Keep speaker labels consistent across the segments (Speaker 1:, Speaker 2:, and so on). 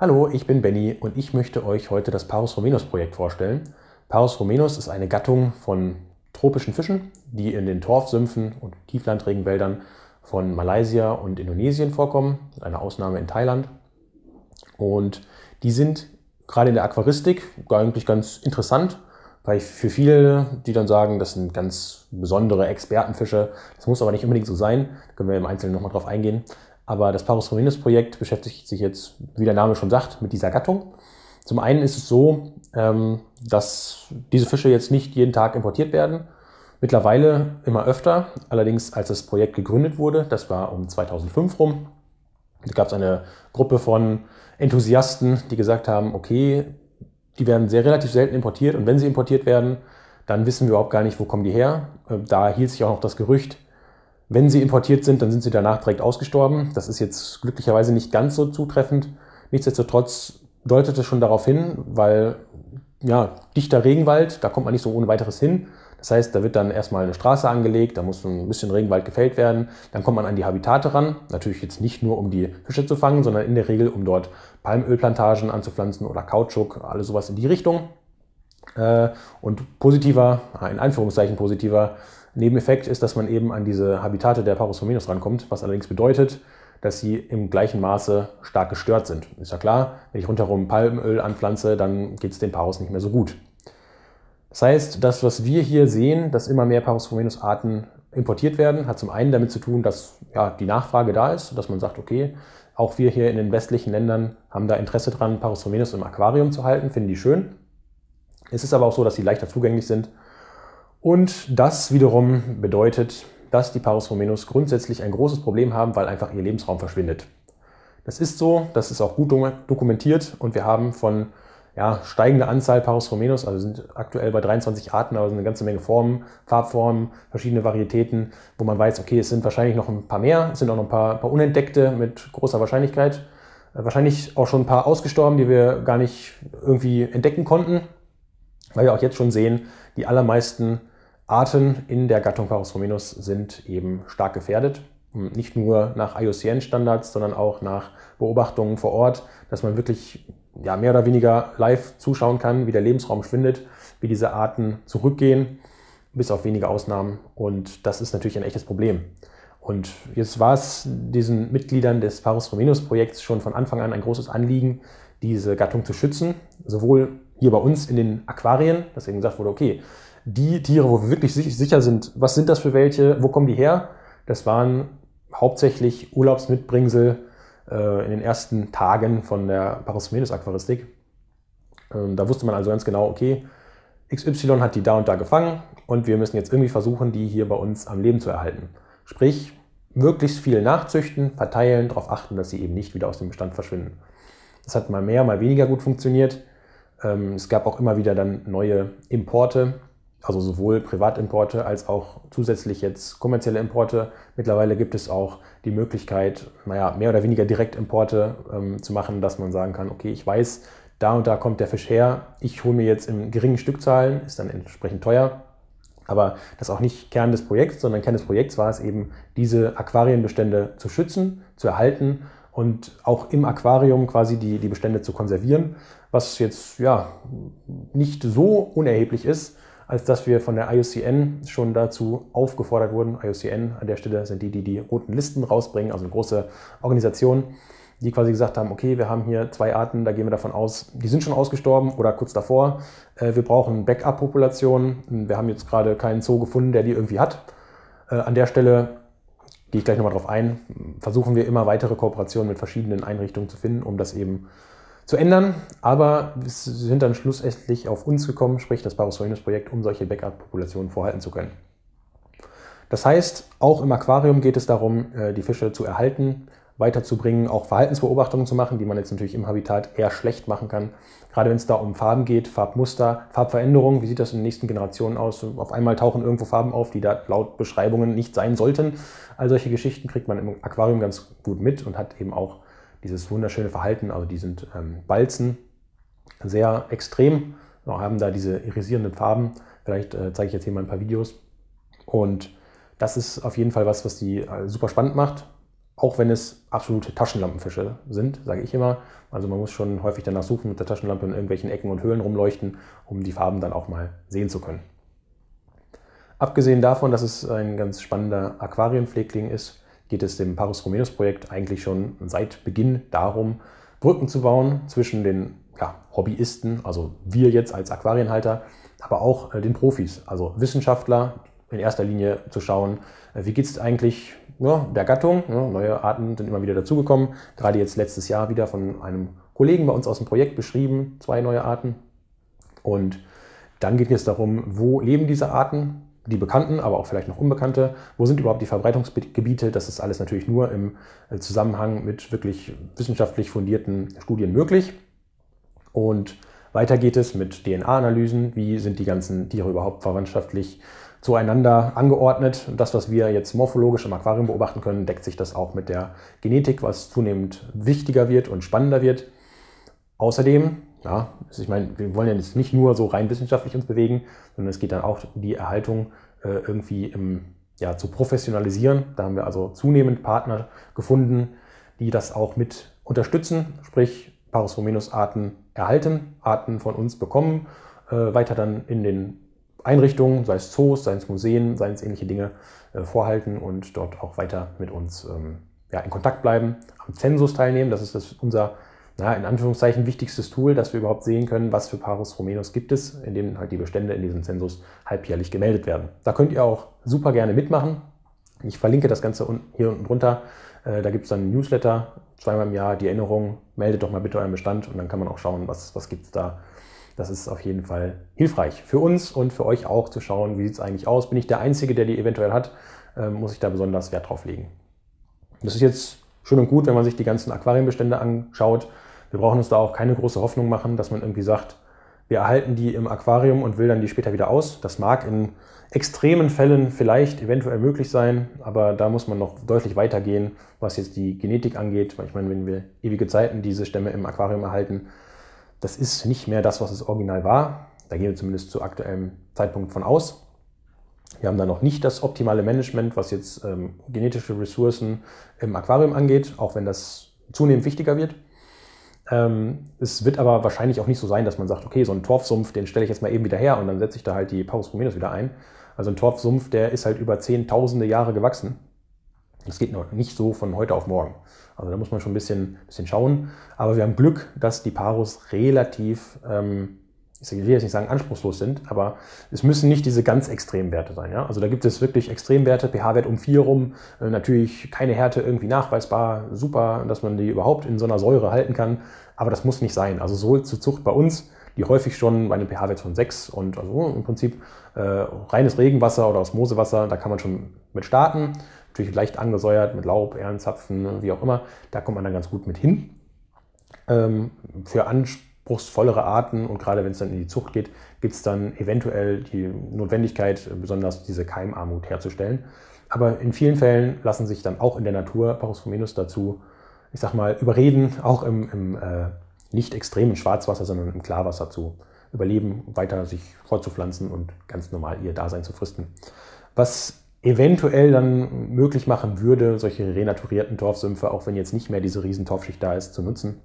Speaker 1: Hallo, ich bin Benny und ich möchte euch heute das Parus romenus Projekt vorstellen. Parus romenus ist eine Gattung von tropischen Fischen, die in den Torfsümpfen und Tieflandregenwäldern von Malaysia und Indonesien vorkommen, mit einer Ausnahme in Thailand. Und die sind gerade in der Aquaristik eigentlich ganz interessant, weil für viele, die dann sagen, das sind ganz besondere Expertenfische, das muss aber nicht unbedingt so sein, da können wir im Einzelnen nochmal drauf eingehen, aber das Parus Rominus-Projekt beschäftigt sich jetzt, wie der Name schon sagt, mit dieser Gattung. Zum einen ist es so, ähm, dass diese Fische jetzt nicht jeden Tag importiert werden. Mittlerweile immer öfter, allerdings als das Projekt gegründet wurde, das war um 2005 rum, gab es eine Gruppe von Enthusiasten, die gesagt haben, okay, die werden sehr relativ selten importiert und wenn sie importiert werden, dann wissen wir überhaupt gar nicht, wo kommen die her. Äh, da hielt sich auch noch das Gerücht, wenn sie importiert sind, dann sind sie danach direkt ausgestorben. Das ist jetzt glücklicherweise nicht ganz so zutreffend. Nichtsdestotrotz deutet es schon darauf hin, weil ja, dichter Regenwald, da kommt man nicht so ohne weiteres hin. Das heißt, da wird dann erstmal eine Straße angelegt, da muss ein bisschen Regenwald gefällt werden, dann kommt man an die Habitate ran. Natürlich jetzt nicht nur, um die Fische zu fangen, sondern in der Regel, um dort Palmölplantagen anzupflanzen oder Kautschuk, alles sowas in die Richtung. Äh, und positiver, in Anführungszeichen positiver, Nebeneffekt ist, dass man eben an diese Habitate der Parus forminus rankommt, was allerdings bedeutet, dass sie im gleichen Maße stark gestört sind. Ist ja klar, wenn ich rundherum Palmöl anpflanze, dann geht es den Parus nicht mehr so gut. Das heißt, das, was wir hier sehen, dass immer mehr Parus forminus Arten importiert werden, hat zum einen damit zu tun, dass ja, die Nachfrage da ist, dass man sagt, okay, auch wir hier in den westlichen Ländern haben da Interesse dran, Parus forminus im Aquarium zu halten, finden die schön. Es ist aber auch so, dass sie leichter zugänglich sind und das wiederum bedeutet, dass die Parus Romenos grundsätzlich ein großes Problem haben, weil einfach ihr Lebensraum verschwindet. Das ist so, das ist auch gut dokumentiert und wir haben von ja, steigender Anzahl Parus Romenos, also sind aktuell bei 23 Arten, aber also eine ganze Menge Formen, Farbformen, verschiedene Varietäten, wo man weiß, okay, es sind wahrscheinlich noch ein paar mehr, es sind auch noch ein paar, ein paar unentdeckte mit großer Wahrscheinlichkeit. Äh, wahrscheinlich auch schon ein paar ausgestorben, die wir gar nicht irgendwie entdecken konnten, weil wir auch jetzt schon sehen, die allermeisten Arten in der Gattung Parostrominus sind eben stark gefährdet. Nicht nur nach IUCN-Standards, sondern auch nach Beobachtungen vor Ort, dass man wirklich ja, mehr oder weniger live zuschauen kann, wie der Lebensraum schwindet, wie diese Arten zurückgehen, bis auf wenige Ausnahmen. Und das ist natürlich ein echtes Problem. Und jetzt war es diesen Mitgliedern des Parus Rominus Projekts schon von Anfang an ein großes Anliegen, diese Gattung zu schützen, sowohl hier bei uns in den Aquarien, deswegen gesagt wurde, okay, die Tiere, wo wir wirklich sicher sind, was sind das für welche, wo kommen die her? Das waren hauptsächlich Urlaubsmitbringsel äh, in den ersten Tagen von der Parasmenes-Aquaristik. Ähm, da wusste man also ganz genau, okay, XY hat die da und da gefangen und wir müssen jetzt irgendwie versuchen, die hier bei uns am Leben zu erhalten. Sprich, möglichst viel nachzüchten, verteilen, darauf achten, dass sie eben nicht wieder aus dem Bestand verschwinden. Das hat mal mehr, mal weniger gut funktioniert. Ähm, es gab auch immer wieder dann neue Importe, also sowohl Privatimporte als auch zusätzlich jetzt kommerzielle Importe. Mittlerweile gibt es auch die Möglichkeit, naja, mehr oder weniger Direktimporte ähm, zu machen, dass man sagen kann, okay, ich weiß, da und da kommt der Fisch her, ich hole mir jetzt in geringen Stückzahlen, ist dann entsprechend teuer. Aber das ist auch nicht Kern des Projekts, sondern Kern des Projekts war es eben, diese Aquarienbestände zu schützen, zu erhalten und auch im Aquarium quasi die, die Bestände zu konservieren, was jetzt ja nicht so unerheblich ist als dass wir von der IUCN schon dazu aufgefordert wurden. IUCN an der Stelle sind die, die die roten Listen rausbringen, also eine große Organisation, die quasi gesagt haben, okay, wir haben hier zwei Arten, da gehen wir davon aus, die sind schon ausgestorben oder kurz davor. Äh, wir brauchen Backup-Populationen. Wir haben jetzt gerade keinen Zoo gefunden, der die irgendwie hat. Äh, an der Stelle gehe ich gleich nochmal drauf ein, versuchen wir immer weitere Kooperationen mit verschiedenen Einrichtungen zu finden, um das eben zu zu ändern, aber wir sind dann schlussendlich auf uns gekommen, sprich das Barus Projekt, um solche backup populationen vorhalten zu können. Das heißt, auch im Aquarium geht es darum, äh, die Fische zu erhalten, weiterzubringen, auch Verhaltensbeobachtungen zu machen, die man jetzt natürlich im Habitat eher schlecht machen kann. Gerade wenn es da um Farben geht, Farbmuster, Farbveränderungen, wie sieht das in den nächsten Generationen aus? Auf einmal tauchen irgendwo Farben auf, die da laut Beschreibungen nicht sein sollten. All solche Geschichten kriegt man im Aquarium ganz gut mit und hat eben auch dieses wunderschöne Verhalten, also die sind ähm, Balzen, sehr extrem, haben da diese irisierenden Farben. Vielleicht äh, zeige ich jetzt hier mal ein paar Videos. Und das ist auf jeden Fall was, was die äh, super spannend macht, auch wenn es absolute Taschenlampenfische sind, sage ich immer. Also man muss schon häufig danach suchen mit der Taschenlampe in irgendwelchen Ecken und Höhlen rumleuchten, um die Farben dann auch mal sehen zu können. Abgesehen davon, dass es ein ganz spannender Aquarienpflegling ist, geht es dem Paris Romenos Projekt eigentlich schon seit Beginn darum, Brücken zu bauen zwischen den ja, Hobbyisten, also wir jetzt als Aquarienhalter, aber auch äh, den Profis, also Wissenschaftler in erster Linie zu schauen, äh, wie geht es eigentlich ja, der Gattung. Ja, neue Arten sind immer wieder dazugekommen, gerade jetzt letztes Jahr wieder von einem Kollegen bei uns aus dem Projekt beschrieben, zwei neue Arten. Und dann geht es darum, wo leben diese Arten, die bekannten, aber auch vielleicht noch unbekannte, wo sind überhaupt die Verbreitungsgebiete, das ist alles natürlich nur im äh, Zusammenhang mit wirklich wissenschaftlich fundierten Studien möglich. Und weiter geht es mit DNA-Analysen, wie sind die ganzen Tiere überhaupt verwandtschaftlich zueinander angeordnet. Und das, was wir jetzt morphologisch im Aquarium beobachten können, deckt sich das auch mit der Genetik, was zunehmend wichtiger wird und spannender wird. Außerdem ja, also ich meine, wir wollen ja jetzt nicht nur so rein wissenschaftlich uns bewegen, sondern es geht dann auch um die Erhaltung äh, irgendwie im, ähm, ja, zu professionalisieren. Da haben wir also zunehmend Partner gefunden, die das auch mit unterstützen, sprich Parus Parosfominus-Arten erhalten, Arten von uns bekommen, äh, weiter dann in den Einrichtungen, sei es Zoos, sei es Museen, sei es ähnliche Dinge, äh, vorhalten und dort auch weiter mit uns ähm, ja, in Kontakt bleiben, am Zensus teilnehmen. Das ist das, unser na, in Anführungszeichen wichtigstes Tool, dass wir überhaupt sehen können, was für Parus Rumenos gibt es, in dem halt die Bestände in diesem Zensus halbjährlich gemeldet werden. Da könnt ihr auch super gerne mitmachen. Ich verlinke das Ganze hier unten drunter. Äh, da gibt es dann ein Newsletter, zweimal im Jahr die Erinnerung, meldet doch mal bitte euren Bestand und dann kann man auch schauen, was, was gibt es da. Das ist auf jeden Fall hilfreich für uns und für euch auch zu schauen, wie sieht es eigentlich aus. Bin ich der Einzige, der die eventuell hat? Ähm, muss ich da besonders Wert drauf legen? Das ist jetzt schön und gut, wenn man sich die ganzen Aquarienbestände anschaut wir brauchen uns da auch keine große Hoffnung machen, dass man irgendwie sagt, wir erhalten die im Aquarium und will dann die später wieder aus. Das mag in extremen Fällen vielleicht eventuell möglich sein, aber da muss man noch deutlich weitergehen, was jetzt die Genetik angeht. Weil ich meine, wenn wir ewige Zeiten diese Stämme im Aquarium erhalten, das ist nicht mehr das, was es original war. Da gehen wir zumindest zu aktuellem Zeitpunkt von aus. Wir haben da noch nicht das optimale Management, was jetzt ähm, genetische Ressourcen im Aquarium angeht, auch wenn das zunehmend wichtiger wird. Ähm, es wird aber wahrscheinlich auch nicht so sein, dass man sagt, okay, so ein Torfsumpf, den stelle ich jetzt mal eben wieder her und dann setze ich da halt die Parus bromenes wieder ein. Also ein Torfsumpf, der ist halt über zehntausende Jahre gewachsen. Das geht noch nicht so von heute auf morgen. Also da muss man schon ein bisschen, bisschen schauen. Aber wir haben Glück, dass die Parus relativ ähm, ich will jetzt nicht sagen anspruchslos sind, aber es müssen nicht diese ganz extremen Werte sein. Ja? Also da gibt es wirklich Extremwerte, pH-Wert um 4 rum, äh, natürlich keine Härte irgendwie nachweisbar, super, dass man die überhaupt in so einer Säure halten kann, aber das muss nicht sein. Also so zur Zucht bei uns, die häufig schon bei einem pH-Wert von 6 und also im Prinzip äh, reines Regenwasser oder Osmosewasser, da kann man schon mit starten. Natürlich leicht angesäuert mit Laub, Ehrenzapfen, wie auch immer, da kommt man dann ganz gut mit hin. Ähm, für Anspruch brustvollere Arten und gerade wenn es dann in die Zucht geht, gibt es dann eventuell die Notwendigkeit, besonders diese Keimarmut herzustellen. Aber in vielen Fällen lassen sich dann auch in der Natur Paroscomenus dazu, ich sag mal, überreden, auch im, im äh, nicht extremen Schwarzwasser, sondern im Klarwasser zu überleben, weiter sich fortzupflanzen und ganz normal ihr Dasein zu fristen. Was eventuell dann möglich machen würde, solche renaturierten Torfsümpfe, auch wenn jetzt nicht mehr diese Riesentorfschicht da ist, zu nutzen.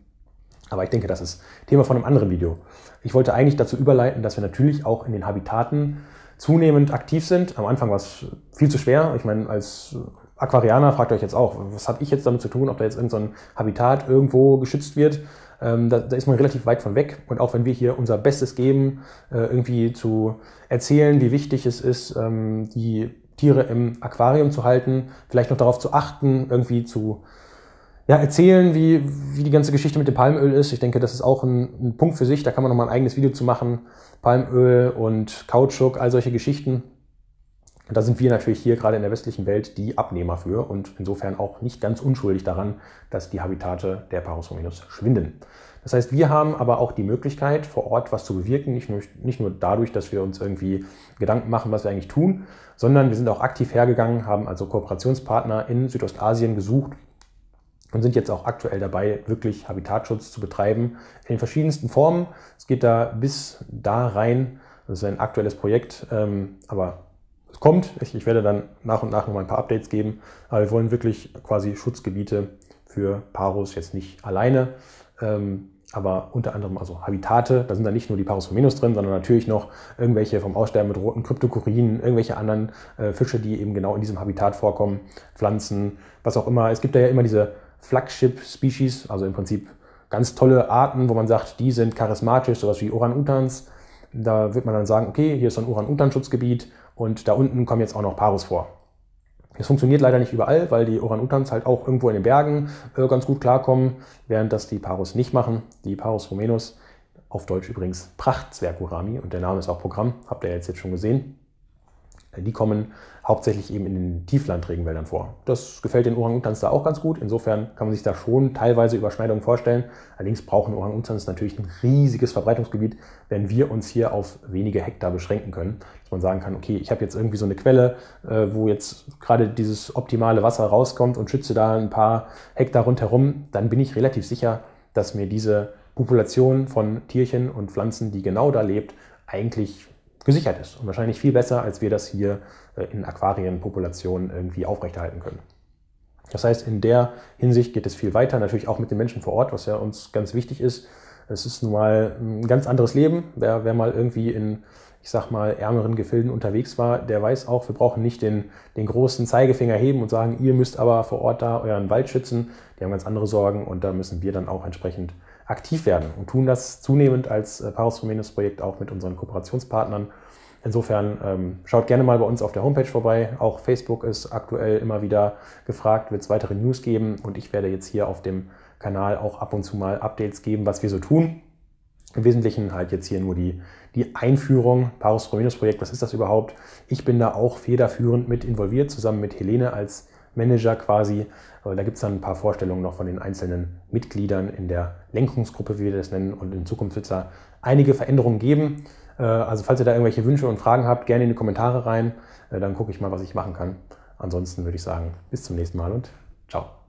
Speaker 1: Aber ich denke, das ist Thema von einem anderen Video. Ich wollte eigentlich dazu überleiten, dass wir natürlich auch in den Habitaten zunehmend aktiv sind. Am Anfang war es viel zu schwer. Ich meine, als Aquarianer fragt ihr euch jetzt auch, was habe ich jetzt damit zu tun, ob da jetzt irgendein so Habitat irgendwo geschützt wird? Ähm, da, da, ist man relativ weit von weg. Und auch wenn wir hier unser Bestes geben, äh, irgendwie zu erzählen, wie wichtig es ist, ähm, die Tiere im Aquarium zu halten, vielleicht noch darauf zu achten, irgendwie zu ja, erzählen, wie, wie die ganze Geschichte mit dem Palmöl ist. Ich denke, das ist auch ein, ein Punkt für sich. Da kann man nochmal ein eigenes Video zu machen. Palmöl und Kautschuk, all solche Geschichten. Und da sind wir natürlich hier gerade in der westlichen Welt die Abnehmer für und insofern auch nicht ganz unschuldig daran, dass die Habitate der Parosomilus schwinden. Das heißt, wir haben aber auch die Möglichkeit, vor Ort was zu bewirken, nicht nur, nicht nur dadurch, dass wir uns irgendwie Gedanken machen, was wir eigentlich tun, sondern wir sind auch aktiv hergegangen, haben also Kooperationspartner in Südostasien gesucht, und sind jetzt auch aktuell dabei, wirklich Habitatschutz zu betreiben in verschiedensten Formen. Es geht da bis da rein. Das ist ein aktuelles Projekt, ähm, aber es kommt. Ich, ich, werde dann nach und nach noch mal ein paar Updates geben. Aber wir wollen wirklich quasi Schutzgebiete für Paros jetzt nicht alleine, ähm, aber unter anderem also Habitate. Da sind dann nicht nur die Paros fominus drin, sondern natürlich noch irgendwelche vom Aussterben bedrohten roten Kryptokurinen, irgendwelche anderen äh, Fische, die eben genau in diesem Habitat vorkommen, Pflanzen, was auch immer. Es gibt da ja immer diese Flagship-Species, also im Prinzip ganz tolle Arten, wo man sagt, die sind charismatisch, sowas wie Orang-Utans. Da wird man dann sagen, okay, hier ist so ein Orang-Utan-Schutzgebiet und da unten kommen jetzt auch noch Paros vor. Das funktioniert leider nicht überall, weil die Orang-Utans halt auch irgendwo in den Bergen äh, ganz gut klarkommen, während das die Paros nicht machen. Die Paros rumenus, auf Deutsch übrigens Prachtzwerg-Urami und der Name ist auch Programm, habt ihr jetzt, jetzt schon gesehen. Die kommen hauptsächlich eben in den Tieflandregenwäldern vor. Das gefällt den Orang-Utans da auch ganz gut. Insofern kann man sich da schon teilweise Überschneidungen vorstellen. Allerdings brauchen Orang-Utans natürlich ein riesiges Verbreitungsgebiet, wenn wir uns hier auf wenige Hektar beschränken können. Dass man sagen kann, okay, ich habe jetzt irgendwie so eine Quelle, äh, wo jetzt gerade dieses optimale Wasser rauskommt und schütze da ein paar Hektar rundherum, dann bin ich relativ sicher, dass mir diese Population von Tierchen und Pflanzen, die genau da lebt, eigentlich gesichert ist und wahrscheinlich viel besser, als wir das hier äh, in Aquarienpopulationen irgendwie aufrechterhalten können. Das heißt, in der Hinsicht geht es viel weiter, natürlich auch mit den Menschen vor Ort, was ja uns ganz wichtig ist. Es ist nun mal ein ganz anderes Leben. Wer, wer mal irgendwie in, ich sag mal, ärmeren Gefilden unterwegs war, der weiß auch, wir brauchen nicht den, den großen Zeigefinger heben und sagen, ihr müsst aber vor Ort da euren Wald schützen. Die haben ganz andere Sorgen und da müssen wir dann auch entsprechend aktiv werden und tun das zunehmend als äh, Paris Rumänes Projekt auch mit unseren Kooperationspartnern. Insofern ähm, schaut gerne mal bei uns auf der Homepage vorbei. Auch Facebook ist aktuell immer wieder gefragt, wird es weitere News geben und ich werde jetzt hier auf dem Kanal auch ab und zu mal Updates geben, was wir so tun. Im Wesentlichen halt jetzt hier nur die, die Einführung, Paris Romenos Projekt, was ist das überhaupt? Ich bin da auch federführend mit involviert, zusammen mit Helene als Manager quasi. da gibt es dann ein paar Vorstellungen noch von den einzelnen Mitgliedern in der Lenkungsgruppe, wie wir das nennen. Und in Zukunft wird es da einige Veränderungen geben. Äh, also falls ihr da irgendwelche Wünsche und Fragen habt, gerne in die Kommentare rein. Äh, dann gucke ich mal, was ich machen kann. Ansonsten würde ich sagen, bis zum nächsten Mal und ciao.